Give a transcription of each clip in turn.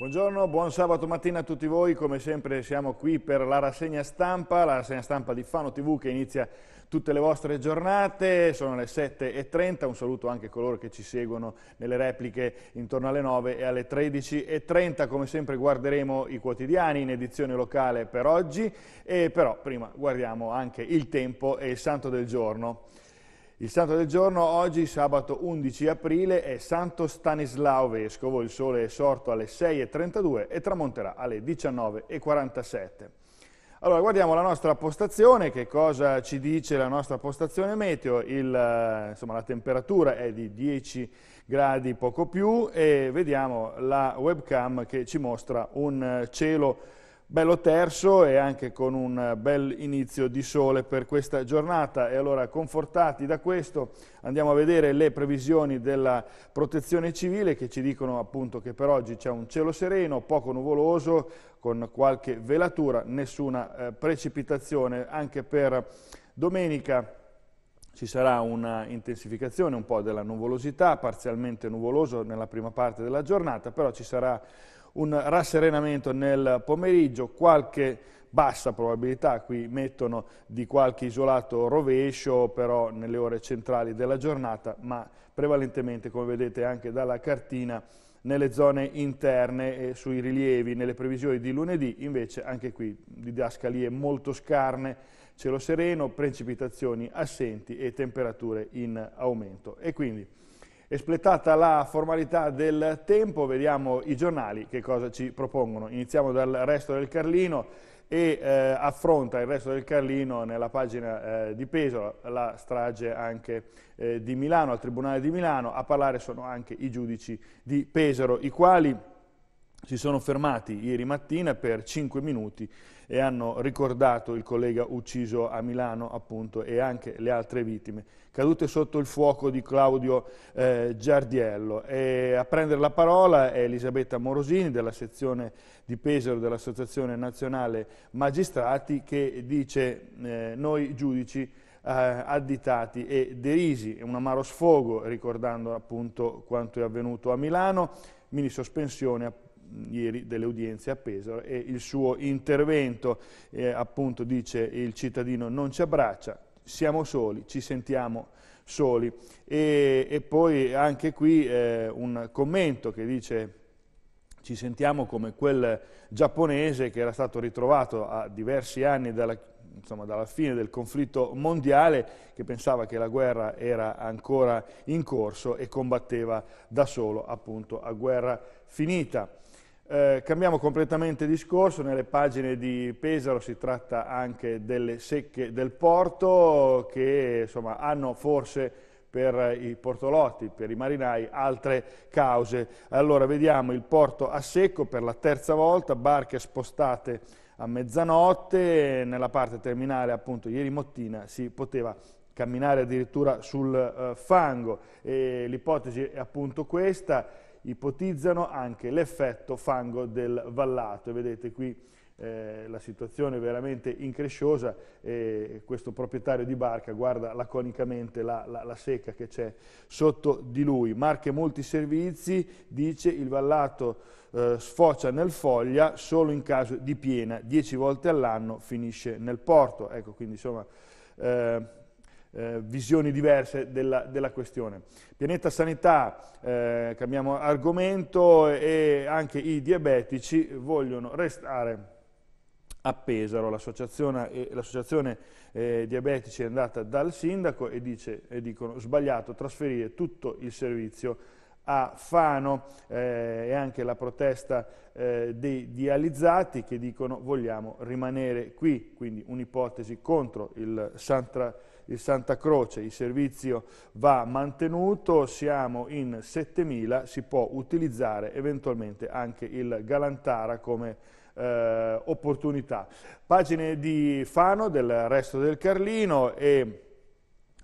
Buongiorno, buon sabato mattina a tutti voi, come sempre siamo qui per la rassegna stampa, la rassegna stampa di Fano TV che inizia tutte le vostre giornate, sono le 7.30, un saluto anche a coloro che ci seguono nelle repliche intorno alle 9 e alle 13.30, come sempre guarderemo i quotidiani in edizione locale per oggi, e però prima guardiamo anche il tempo e il santo del giorno. Il santo del giorno oggi, sabato 11 aprile, è Santo Stanislao Vescovo. Il sole è sorto alle 6.32 e tramonterà alle 19.47. Allora, guardiamo la nostra postazione, che cosa ci dice la nostra postazione meteo. Il, eh, insomma, la temperatura è di 10 gradi, poco più, e vediamo la webcam che ci mostra un eh, cielo bello terzo e anche con un bel inizio di sole per questa giornata. E allora confortati da questo andiamo a vedere le previsioni della protezione civile che ci dicono appunto che per oggi c'è un cielo sereno, poco nuvoloso, con qualche velatura, nessuna eh, precipitazione anche per domenica. Ci sarà una intensificazione un po' della nuvolosità, parzialmente nuvoloso nella prima parte della giornata, però ci sarà un rasserenamento nel pomeriggio, qualche bassa probabilità, qui mettono di qualche isolato rovescio però nelle ore centrali della giornata, ma prevalentemente come vedete anche dalla cartina nelle zone interne e sui rilievi, nelle previsioni di lunedì invece anche qui didascalie molto scarne, cielo sereno, precipitazioni assenti e temperature in aumento. E quindi Espletata la formalità del tempo, vediamo i giornali che cosa ci propongono. Iniziamo dal resto del Carlino e eh, affronta il resto del Carlino nella pagina eh, di Peso, la strage anche eh, di Milano, al Tribunale di Milano. A parlare sono anche i giudici di Pesaro, i quali si sono fermati ieri mattina per 5 minuti e hanno ricordato il collega ucciso a Milano appunto e anche le altre vittime cadute sotto il fuoco di Claudio eh, Giardiello e a prendere la parola è Elisabetta Morosini della sezione di Pesaro dell'Associazione Nazionale Magistrati che dice eh, noi giudici eh, additati e derisi, è un amaro sfogo ricordando appunto quanto è avvenuto a Milano, mini sospensione ieri delle udienze a Pesaro e il suo intervento eh, appunto dice il cittadino non ci abbraccia, siamo soli, ci sentiamo soli. E, e poi anche qui eh, un commento che dice ci sentiamo come quel giapponese che era stato ritrovato a diversi anni dalla insomma, dalla fine del conflitto mondiale che pensava che la guerra era ancora in corso e combatteva da solo appunto a guerra finita. Eh, cambiamo completamente discorso, nelle pagine di Pesaro si tratta anche delle secche del porto che insomma, hanno forse per i portolotti, per i marinai, altre cause. Allora vediamo il porto a secco per la terza volta, barche spostate a mezzanotte, nella parte terminale appunto ieri mattina si poteva camminare addirittura sul eh, fango. L'ipotesi è appunto questa, ipotizzano anche l'effetto fango del vallato. E vedete qui eh, la situazione è veramente incresciosa e questo proprietario di barca guarda laconicamente la, la, la secca che c'è sotto di lui. Marche Multiservizi servizi, dice il vallato eh, sfocia nel foglia solo in caso di piena, 10 volte all'anno finisce nel porto. Ecco, quindi insomma... Eh, eh, visioni diverse della, della, questione. Pianeta Sanità, eh, cambiamo argomento, e anche i diabetici vogliono restare a Pesaro, eh, l'associazione eh, diabetici è andata dal sindaco e, dice, e dicono sbagliato trasferire tutto il servizio a Fano eh, e anche la protesta eh, dei dializzati che dicono vogliamo rimanere qui, quindi un'ipotesi contro il Santra il Santa Croce, il servizio va mantenuto, siamo in 7.000, si può utilizzare eventualmente anche il Galantara come eh, opportunità. Pagine di Fano, del resto del Carlino e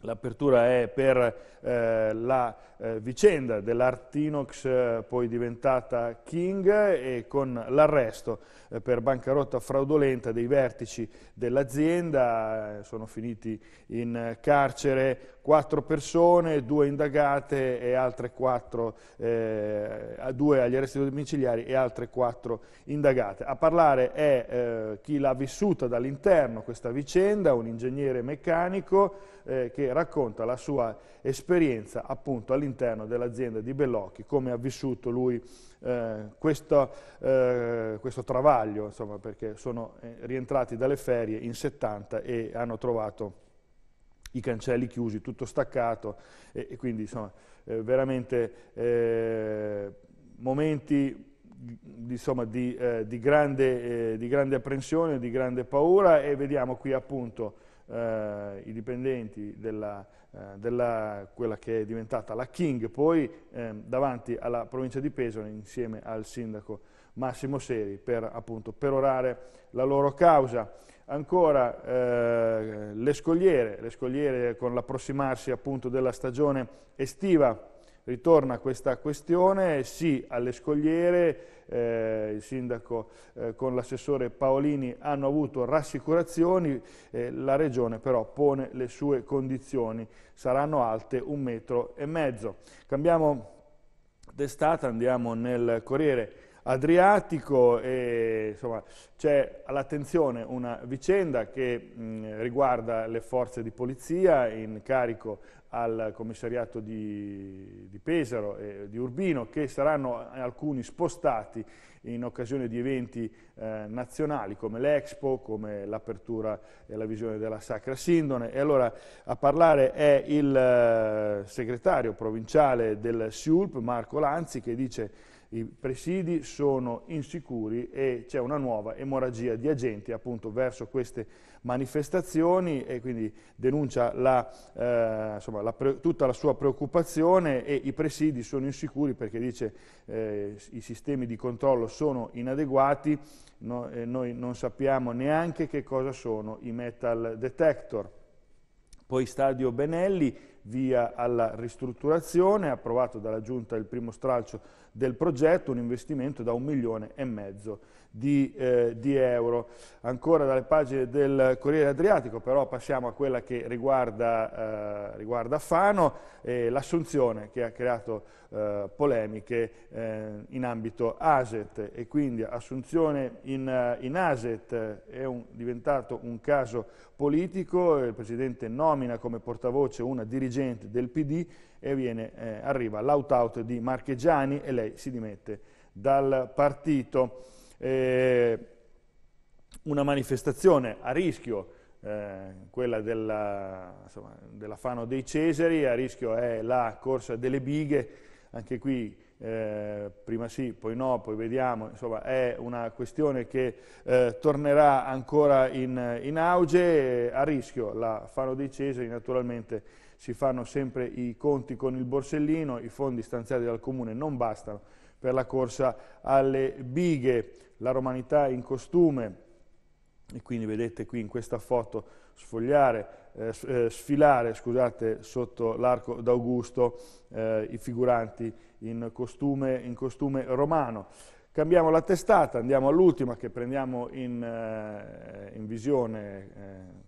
L'apertura è per eh, la eh, vicenda dell'Artinox eh, poi diventata King e con l'arresto eh, per bancarotta fraudolenta dei vertici dell'azienda eh, sono finiti in carcere quattro persone, due indagate e altre quattro, eh, due agli arresti domiciliari e altre quattro indagate. A parlare è chi l'ha vissuta dall'interno questa vicenda, un ingegnere meccanico che racconta la sua esperienza appunto all'interno dell'azienda di Bellocchi, come ha vissuto lui eh, questo, eh, questo, travaglio, insomma, perché sono eh, rientrati dalle ferie in 70 e hanno trovato i cancelli chiusi, tutto staccato e, e quindi insomma, eh, veramente eh, momenti Insomma, di, eh, di, grande, eh, di grande apprensione, di grande paura e vediamo qui appunto eh, i dipendenti della, eh, della, quella che è diventata la King, poi eh, davanti alla provincia di Pesaro insieme al sindaco Massimo Seri per appunto perorare la loro causa. Ancora eh, le scogliere, le scogliere con l'approssimarsi appunto della stagione estiva ritorna questa questione, sì alle scogliere, eh, il sindaco eh, con l'assessore Paolini hanno avuto rassicurazioni, eh, la regione però pone le sue condizioni, saranno alte un metro e mezzo. Cambiamo d'estate, andiamo nel Corriere Adriatico e insomma c'è all'attenzione una vicenda che mh, riguarda le forze di polizia in carico al commissariato di, di, Pesaro e di Urbino che saranno alcuni spostati in occasione di eventi eh, nazionali come l'Expo, come l'apertura e la visione della Sacra Sindone e allora a parlare è il eh, segretario provinciale del SIULP Marco Lanzi che dice i presidi sono insicuri e c'è una nuova emorragia di agenti appunto verso queste manifestazioni e quindi denuncia la, eh, insomma, la tutta la sua preoccupazione e i presidi sono insicuri perché dice eh, i sistemi di controllo sono inadeguati, no, eh, noi non sappiamo neanche che cosa sono i metal detector. Poi Stadio Benelli, via alla ristrutturazione, approvato dalla Giunta il primo stralcio del progetto, un investimento da un milione e mezzo di, eh, di, euro. Ancora dalle pagine del Corriere Adriatico, però passiamo a quella che riguarda, eh, riguarda Fano, eh, l'assunzione che ha creato eh, polemiche eh, in ambito ASET e quindi assunzione in, eh, in ASET è un, diventato un caso politico, il Presidente nomina come portavoce una dirigente dirigente del PD e viene, eh, arriva l'out-out di Marchegiani e lei si dimette dal partito. Eh, una manifestazione a rischio, eh, quella della, insomma, della, Fano dei Cesari, a rischio è la corsa delle bighe, anche qui eh, prima sì, poi no, poi vediamo, insomma è una questione che eh, tornerà ancora in, in auge, eh, a rischio la Fano dei Cesari naturalmente si fanno sempre i conti con il borsellino, i fondi stanziati dal Comune non bastano per la corsa alle bighe, la romanità in costume, e quindi vedete qui in questa foto sfogliare, eh, eh sfilare scusate, sotto l'arco d'Augusto eh, i figuranti in costume, in costume romano. Cambiamo la testata, andiamo all'ultima che prendiamo in, eh, in visione eh,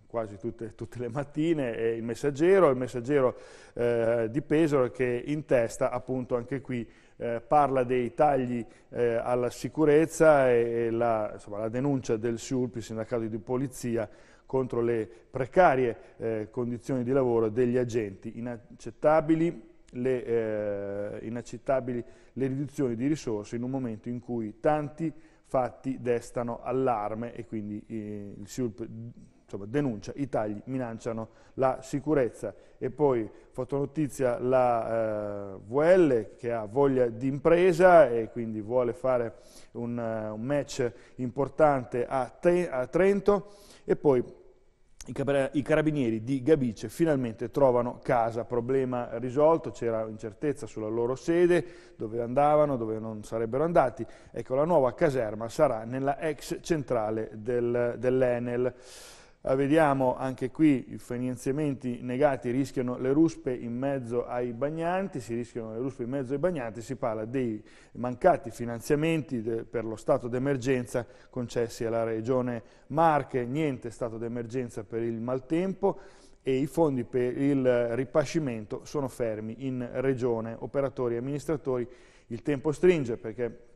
quasi tutte, tutte, le mattine, è il messaggero, il messaggero eh, di Pesaro che in testa appunto anche qui eh, parla dei tagli eh, alla sicurezza e, e la, insomma, la, denuncia del SIULP, il sindacato di polizia, contro le precarie eh, condizioni di lavoro degli agenti, inaccettabili le eh, inaccettabili le riduzioni di risorse in un momento in cui tanti fatti destano allarme e quindi eh, il SIULP insomma, denuncia i tagli minacciano la sicurezza. E poi fotonotizia la eh, VL che ha voglia di impresa e quindi vuole fare un, eh, un match importante a, te, a Trento e poi i carabinieri di Gabice finalmente trovano casa, problema risolto, c'era incertezza sulla loro sede, dove andavano, dove non sarebbero andati. Ecco, la nuova caserma sarà nella ex centrale del, dell'Enel. Eh, vediamo anche qui i finanziamenti negati rischiano le ruspe in mezzo ai bagnanti, si rischiano le ruspe in mezzo ai bagnanti, si parla dei mancati finanziamenti per lo stato d'emergenza concessi alla regione Marche, niente stato d'emergenza per il maltempo e i fondi per il ripascimento sono fermi in regione, operatori e amministratori, il tempo stringe perché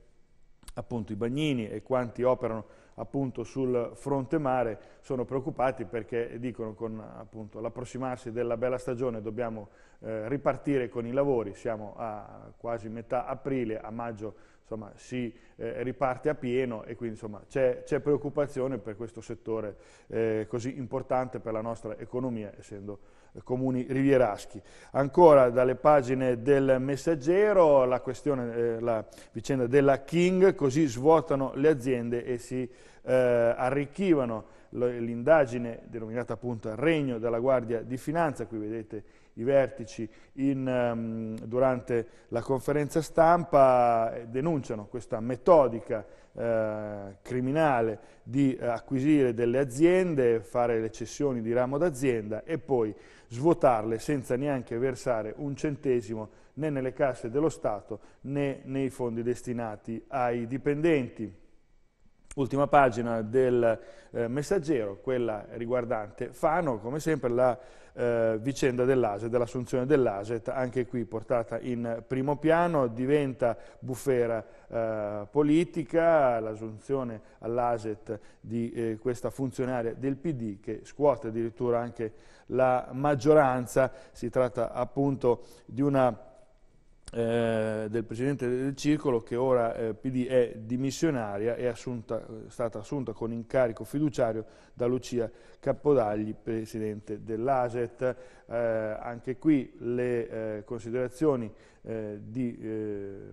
appunto i bagnini e quanti operano appunto sul fronte mare sono preoccupati perché dicono con l'approssimarsi della bella stagione dobbiamo eh, ripartire con i lavori, siamo a quasi metà aprile, a maggio insomma, si eh, riparte a pieno e quindi c'è preoccupazione per questo settore eh, così importante per la nostra economia essendo comuni rivieraschi. Ancora dalle pagine del messaggero la, questione, eh, la vicenda della King, così svuotano le aziende e si eh, arricchivano l'indagine denominata appunto il Regno della Guardia di Finanza, qui vedete i vertici in, ehm, durante la conferenza stampa eh, denunciano questa metodica eh, criminale di eh, acquisire delle aziende, fare le cessioni di ramo d'azienda e poi svuotarle senza neanche versare un centesimo né nelle casse dello Stato né nei fondi destinati ai dipendenti. Ultima pagina del eh, messaggero, quella riguardante Fano, come sempre la eh, vicenda dell'ASET, dell'assunzione dell'ASET, anche qui portata in primo piano, diventa bufera eh, politica, l'assunzione all'ASET di eh, questa funzionaria del PD che scuote addirittura anche la maggioranza, si tratta appunto di una eh, eh, del Presidente del Circolo che ora eh, PD è dimissionaria e eh, è stata assunta con incarico fiduciario da Lucia Capodagli, Presidente dell'ASET. Eh, anche qui le eh, considerazioni di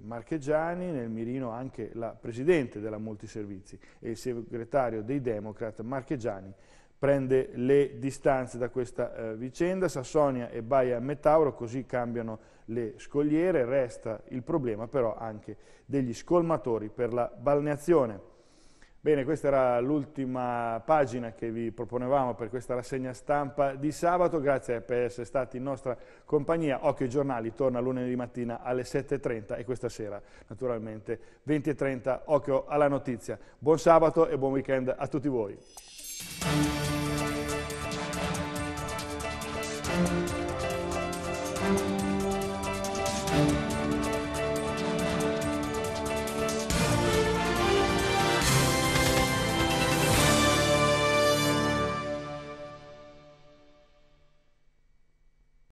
Marchegiani, nel mirino anche la Presidente della Multiservizi e il Segretario dei Democrat Marchegiani prende le distanze da questa eh, vicenda, Sassonia e Baia Metauro così cambiano le scogliere, resta il problema però anche degli scolmatori per la balneazione. Bene, questa era l'ultima pagina che vi proponevamo per questa rassegna stampa di sabato, grazie per essere stati in nostra compagnia. Occhio ai giornali torna lunedì mattina alle 7.30 e questa sera naturalmente 20.30 Occhio alla notizia. Buon sabato e buon weekend a tutti voi.